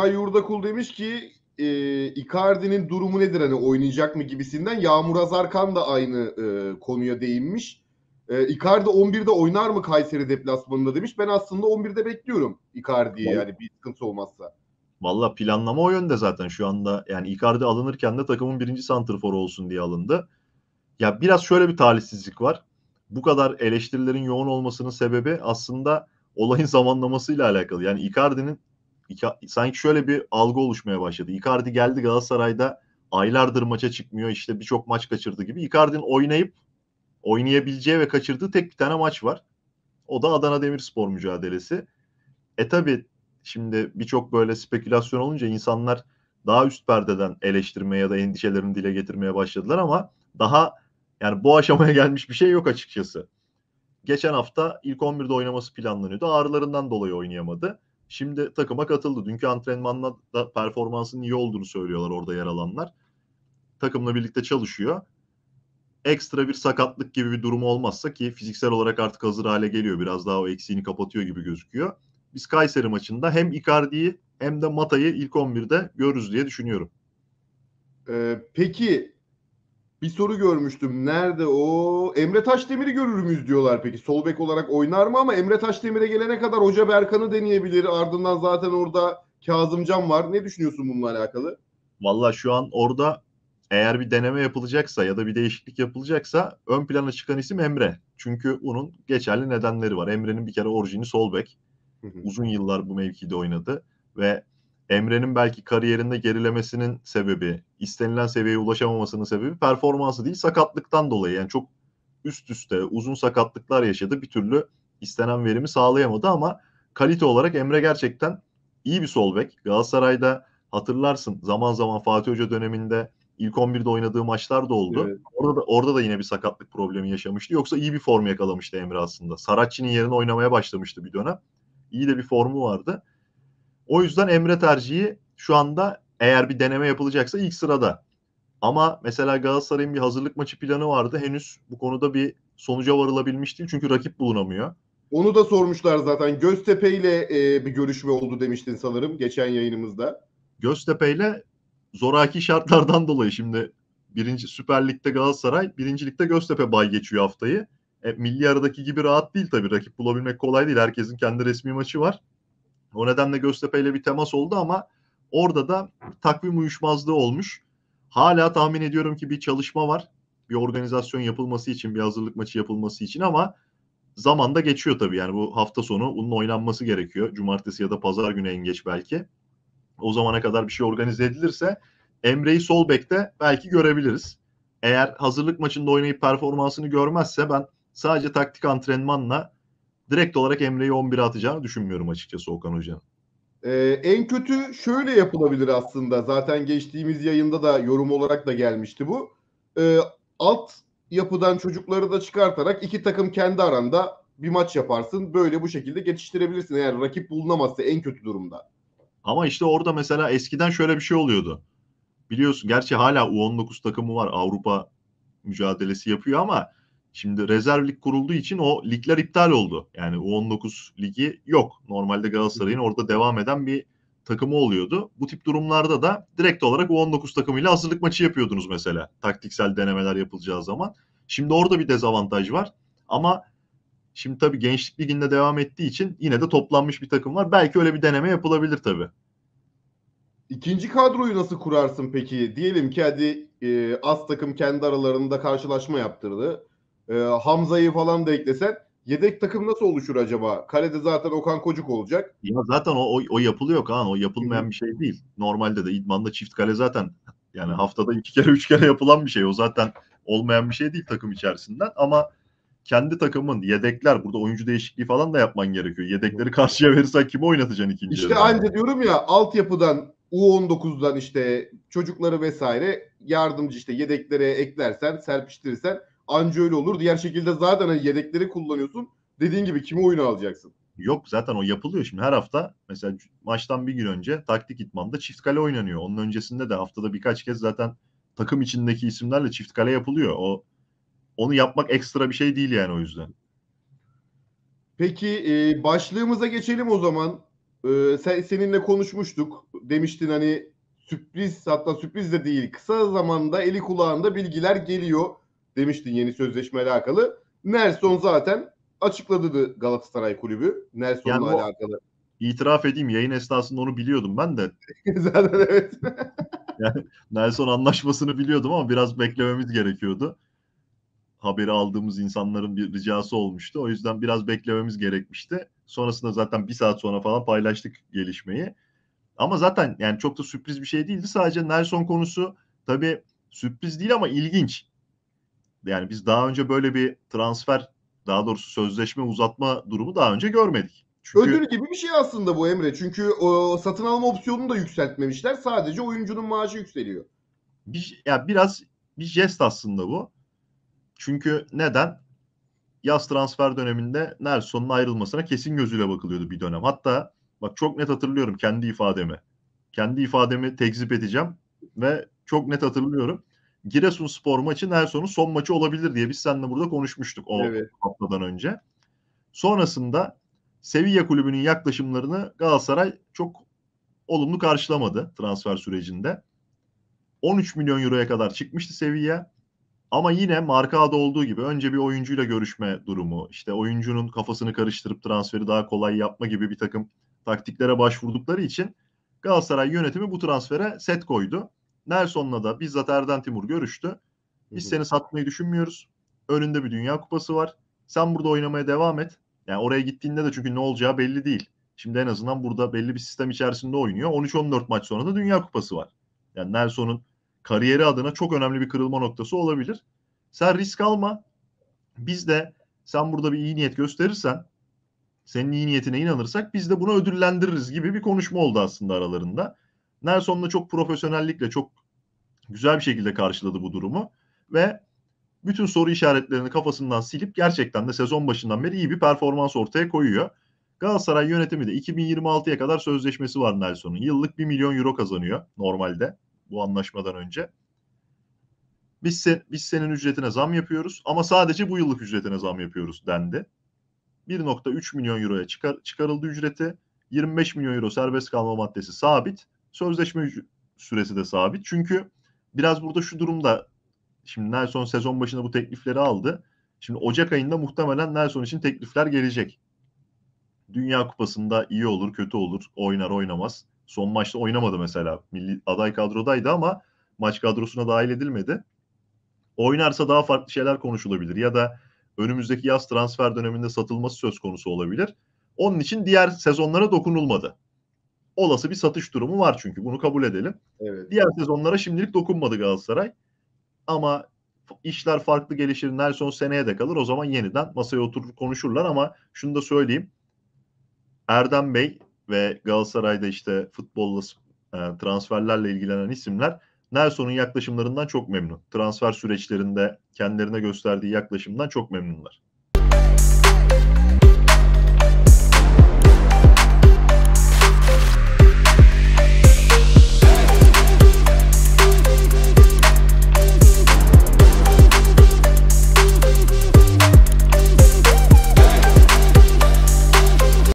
İlkay Yurdakul demiş ki e, Icardi'nin durumu nedir hani oynayacak mı gibisinden Yağmur Azarkan da aynı e, konuya değinmiş. E, Icardi 11'de oynar mı Kayseri deplasmanında demiş. Ben aslında 11'de bekliyorum Icardi'yi yani bir sıkıntı olmazsa. Valla planlama o yönde zaten şu anda. Yani Icardi alınırken de takımın birinci santrforu olsun diye alındı. Ya biraz şöyle bir talihsizlik var. Bu kadar eleştirilerin yoğun olmasının sebebi aslında olayın zamanlamasıyla alakalı. Yani Icardi'nin sanki şöyle bir algı oluşmaya başladı. Icardi geldi Galatasaray'da aylardır maça çıkmıyor işte birçok maç kaçırdı gibi. Icardi'nin oynayıp oynayabileceği ve kaçırdığı tek bir tane maç var. O da Adana Demirspor mücadelesi. E tabi şimdi birçok böyle spekülasyon olunca insanlar daha üst perdeden eleştirmeye ya da endişelerini dile getirmeye başladılar ama daha yani bu aşamaya gelmiş bir şey yok açıkçası. Geçen hafta ilk 11'de oynaması planlanıyordu. Ağrılarından dolayı oynayamadı. Şimdi takıma katıldı. Dünkü antrenmanla da performansının iyi olduğunu söylüyorlar orada yer alanlar. Takımla birlikte çalışıyor. Ekstra bir sakatlık gibi bir durum olmazsa ki fiziksel olarak artık hazır hale geliyor. Biraz daha o eksiğini kapatıyor gibi gözüküyor. Biz Kayseri maçında hem Icardi'yi hem de Mata'yı ilk 11'de görürüz diye düşünüyorum. Ee, peki bir soru görmüştüm. Nerede o? Emre Taşdemir'i görür müyüz diyorlar peki. Sol bek olarak oynar mı ama Emre Taşdemir'e gelene kadar Hoca Berkan'ı deneyebilir. Ardından zaten orada Kazımcan var. Ne düşünüyorsun bununla alakalı? Valla şu an orada eğer bir deneme yapılacaksa ya da bir değişiklik yapılacaksa ön plana çıkan isim Emre. Çünkü onun geçerli nedenleri var. Emre'nin bir kere orijini sol bek. Uzun yıllar bu mevkide oynadı ve Emre'nin belki kariyerinde gerilemesinin sebebi, istenilen seviyeye ulaşamamasının sebebi performansı değil sakatlıktan dolayı. Yani çok üst üste uzun sakatlıklar yaşadı. Bir türlü istenen verimi sağlayamadı ama kalite olarak Emre gerçekten iyi bir sol bek. Galatasaray'da hatırlarsın zaman zaman Fatih Hoca döneminde ilk 11'de oynadığı maçlar da oldu. Evet. Orada da, orada da yine bir sakatlık problemi yaşamıştı. Yoksa iyi bir form yakalamıştı Emre aslında. Saracchi'nin yerine oynamaya başlamıştı bir dönem. İyi de bir formu vardı. O yüzden Emre tercihi şu anda eğer bir deneme yapılacaksa ilk sırada. Ama mesela Galatasaray'ın bir hazırlık maçı planı vardı. Henüz bu konuda bir sonuca varılabilmiş değil. Çünkü rakip bulunamıyor. Onu da sormuşlar zaten. Göztepe ile e, bir görüşme oldu demiştin sanırım geçen yayınımızda. Göztepe ile zoraki şartlardan dolayı şimdi birinci Süper Lig'de Galatasaray, birincilikte Göztepe bay geçiyor haftayı. E, milli aradaki gibi rahat değil tabii. Rakip bulabilmek kolay değil. Herkesin kendi resmi maçı var. O nedenle Göztepe ile bir temas oldu ama orada da takvim uyuşmazlığı olmuş. Hala tahmin ediyorum ki bir çalışma var. Bir organizasyon yapılması için, bir hazırlık maçı yapılması için ama zaman da geçiyor tabii. Yani bu hafta sonu bunun oynanması gerekiyor. Cumartesi ya da pazar günü en geç belki. O zamana kadar bir şey organize edilirse Emre'yi sol bekte belki görebiliriz. Eğer hazırlık maçında oynayıp performansını görmezse ben sadece taktik antrenmanla direkt olarak Emre'yi 11'e atacağını düşünmüyorum açıkçası Okan Hoca'nın. Ee, en kötü şöyle yapılabilir aslında. Zaten geçtiğimiz yayında da yorum olarak da gelmişti bu. Ee, alt yapıdan çocukları da çıkartarak iki takım kendi aranda bir maç yaparsın. Böyle bu şekilde geçiştirebilirsin eğer rakip bulunamazsa en kötü durumda. Ama işte orada mesela eskiden şöyle bir şey oluyordu. Biliyorsun gerçi hala U19 takımı var Avrupa mücadelesi yapıyor ama Şimdi rezerv lig kurulduğu için o ligler iptal oldu. Yani U19 ligi yok. Normalde Galatasaray'ın orada devam eden bir takımı oluyordu. Bu tip durumlarda da direkt olarak U19 takımıyla hazırlık maçı yapıyordunuz mesela. Taktiksel denemeler yapılacağı zaman. Şimdi orada bir dezavantaj var. Ama şimdi tabii Gençlik Ligi'nde devam ettiği için yine de toplanmış bir takım var. Belki öyle bir deneme yapılabilir tabii. İkinci kadroyu nasıl kurarsın peki? Diyelim ki hadi e, az takım kendi aralarında karşılaşma yaptırdı e, Hamza'yı falan da eklesen yedek takım nasıl oluşur acaba? Kalede zaten Okan Kocuk olacak. Ya zaten o, o, o yapılıyor Kaan. O yapılmayan bir şey değil. Normalde de idmanda çift kale zaten yani haftada iki kere üç kere yapılan bir şey. O zaten olmayan bir şey değil takım içerisinden ama kendi takımın yedekler burada oyuncu değişikliği falan da yapman gerekiyor. Yedekleri karşıya verirsen kimi oynatacaksın ikinci İşte yarıda? diyorum ya altyapıdan U19'dan işte çocukları vesaire yardımcı işte yedeklere eklersen serpiştirirsen Anca öyle olur. Diğer şekilde zaten hani yedekleri kullanıyorsun. Dediğin gibi kimi oyuna alacaksın? Yok zaten o yapılıyor şimdi her hafta mesela maçtan bir gün önce taktik itmanda çift kale oynanıyor. Onun öncesinde de haftada birkaç kez zaten takım içindeki isimlerle çift kale yapılıyor. O onu yapmak ekstra bir şey değil yani o yüzden. Peki e, başlığımıza geçelim o zaman. E, sen, seninle konuşmuştuk. Demiştin hani sürpriz hatta sürpriz de değil. Kısa zamanda eli kulağında bilgiler geliyor demiştin yeni sözleşme alakalı. Nelson zaten açıkladı Galatasaray kulübü Nelson'la yani alakalı. İtiraf edeyim yayın esnasında onu biliyordum ben de. zaten evet. yani Nelson anlaşmasını biliyordum ama biraz beklememiz gerekiyordu. Haberi aldığımız insanların bir ricası olmuştu. O yüzden biraz beklememiz gerekmişti. Sonrasında zaten bir saat sonra falan paylaştık gelişmeyi. Ama zaten yani çok da sürpriz bir şey değildi. Sadece Nelson konusu tabii sürpriz değil ama ilginç. Yani biz daha önce böyle bir transfer daha doğrusu sözleşme uzatma durumu daha önce görmedik. Çünkü... Ödül gibi bir şey aslında bu Emre. Çünkü o, satın alma opsiyonunu da yükseltmemişler. Sadece oyuncunun maaşı yükseliyor. Bir, ya biraz bir jest aslında bu. Çünkü neden? Yaz transfer döneminde Nelson'un ayrılmasına kesin gözüyle bakılıyordu bir dönem. Hatta bak çok net hatırlıyorum kendi ifademi. Kendi ifademi tekzip edeceğim ve çok net hatırlıyorum. Giresunspor maçı Nelson'un son maçı olabilir diye biz seninle burada konuşmuştuk o evet. haftadan önce. Sonrasında Sevilla kulübünün yaklaşımlarını Galatasaray çok olumlu karşılamadı transfer sürecinde. 13 milyon euroya kadar çıkmıştı Sevilla. Ama yine markada olduğu gibi önce bir oyuncuyla görüşme durumu, işte oyuncunun kafasını karıştırıp transferi daha kolay yapma gibi bir takım taktiklere başvurdukları için Galatasaray yönetimi bu transfere set koydu. Nelson'la da bizzat Erden Timur görüştü. Biz seni satmayı düşünmüyoruz. Önünde bir Dünya Kupası var. Sen burada oynamaya devam et. Yani oraya gittiğinde de çünkü ne olacağı belli değil. Şimdi en azından burada belli bir sistem içerisinde oynuyor. 13-14 maç sonra da Dünya Kupası var. Yani Nelson'un kariyeri adına çok önemli bir kırılma noktası olabilir. Sen risk alma. Biz de sen burada bir iyi niyet gösterirsen senin iyi niyetine inanırsak biz de bunu ödüllendiririz gibi bir konuşma oldu aslında aralarında. Nelson'la çok profesyonellikle çok güzel bir şekilde karşıladı bu durumu ve bütün soru işaretlerini kafasından silip gerçekten de sezon başından beri iyi bir performans ortaya koyuyor. Galatasaray yönetimi de 2026'ya kadar sözleşmesi var Nelson'un. Yıllık 1 milyon euro kazanıyor normalde bu anlaşmadan önce. Biz, se biz senin ücretine zam yapıyoruz ama sadece bu yıllık ücretine zam yapıyoruz dendi. 1.3 milyon euroya çıkar çıkarıldı ücreti. 25 milyon euro serbest kalma maddesi sabit. Sözleşme süresi de sabit. Çünkü biraz burada şu durumda şimdi Nelson sezon başında bu teklifleri aldı. Şimdi Ocak ayında muhtemelen Nelson için teklifler gelecek. Dünya Kupası'nda iyi olur, kötü olur, oynar oynamaz. Son maçta oynamadı mesela. Milli aday kadrodaydı ama maç kadrosuna dahil edilmedi. Oynarsa daha farklı şeyler konuşulabilir ya da önümüzdeki yaz transfer döneminde satılması söz konusu olabilir. Onun için diğer sezonlara dokunulmadı olası bir satış durumu var çünkü bunu kabul edelim. Evet. Diğer sezonlara şimdilik dokunmadı Galatasaray. Ama işler farklı gelişir. Nelson seneye de kalır. O zaman yeniden masaya oturur konuşurlar ama şunu da söyleyeyim. Erdem Bey ve Galatasaray'da işte futbolla e, transferlerle ilgilenen isimler Nelson'un yaklaşımlarından çok memnun. Transfer süreçlerinde kendilerine gösterdiği yaklaşımdan çok memnunlar.